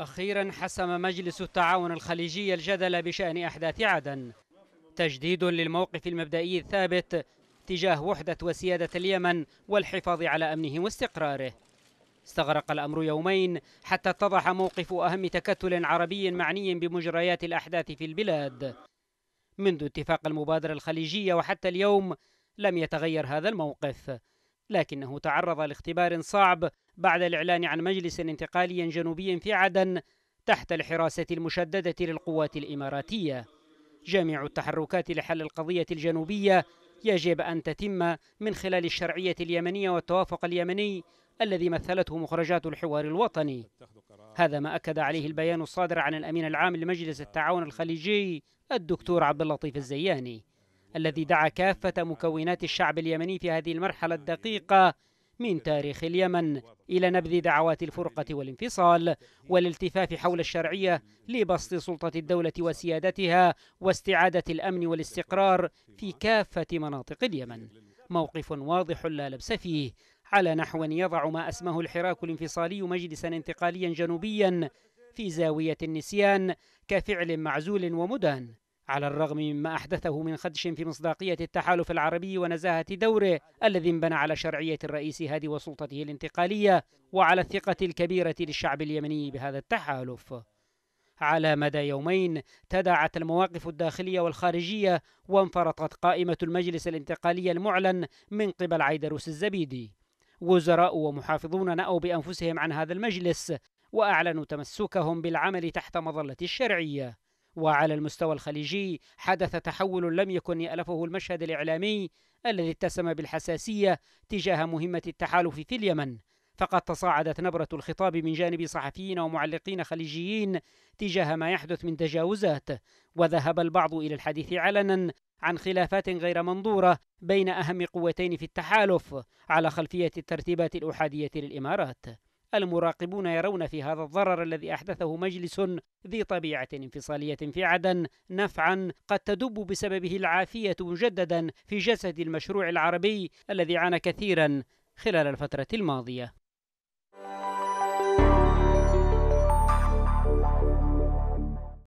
أخيرا حسم مجلس التعاون الخليجي الجدل بشأن أحداث عدن تجديد للموقف المبدئي الثابت تجاه وحدة وسيادة اليمن والحفاظ على أمنه واستقراره استغرق الأمر يومين حتى اتضح موقف أهم تكتل عربي معني بمجريات الأحداث في البلاد منذ اتفاق المبادرة الخليجية وحتى اليوم لم يتغير هذا الموقف لكنه تعرض لاختبار صعب بعد الإعلان عن مجلس انتقالي جنوبي في عدن تحت الحراسة المشددة للقوات الإماراتية جميع التحركات لحل القضية الجنوبية يجب أن تتم من خلال الشرعية اليمنية والتوافق اليمني الذي مثلته مخرجات الحوار الوطني هذا ما أكد عليه البيان الصادر عن الأمين العام لمجلس التعاون الخليجي الدكتور عبد اللطيف الزياني الذي دعا كافة مكونات الشعب اليمني في هذه المرحلة الدقيقة من تاريخ اليمن إلى نبذ دعوات الفرقة والانفصال والالتفاف حول الشرعية لبسط سلطة الدولة وسيادتها واستعادة الأمن والاستقرار في كافة مناطق اليمن موقف واضح لا لبس فيه على نحو يضع ما أسماه الحراك الانفصالي مجلسا انتقاليا جنوبيا في زاوية النسيان كفعل معزول ومدان على الرغم مما أحدثه من خدش في مصداقية التحالف العربي ونزاهة دوره الذي انبنى على شرعية الرئيس هادي وسلطته الانتقالية وعلى الثقة الكبيرة للشعب اليمني بهذا التحالف على مدى يومين تداعت المواقف الداخلية والخارجية وانفرطت قائمة المجلس الانتقالي المعلن من قبل عيدروس الزبيدي وزراء ومحافظون نأوا بأنفسهم عن هذا المجلس وأعلنوا تمسكهم بالعمل تحت مظلة الشرعية وعلى المستوى الخليجي حدث تحول لم يكن يألفه المشهد الإعلامي الذي اتسم بالحساسية تجاه مهمة التحالف في اليمن فقد تصاعدت نبرة الخطاب من جانب صحفيين ومعلقين خليجيين تجاه ما يحدث من تجاوزات وذهب البعض إلى الحديث علنا عن خلافات غير منظورة بين أهم قوتين في التحالف على خلفية الترتيبات الأحادية للإمارات المراقبون يرون في هذا الضرر الذي أحدثه مجلس ذي طبيعة انفصالية في عدن نفعا قد تدب بسببه العافية مجددا في جسد المشروع العربي الذي عانى كثيرا خلال الفترة الماضية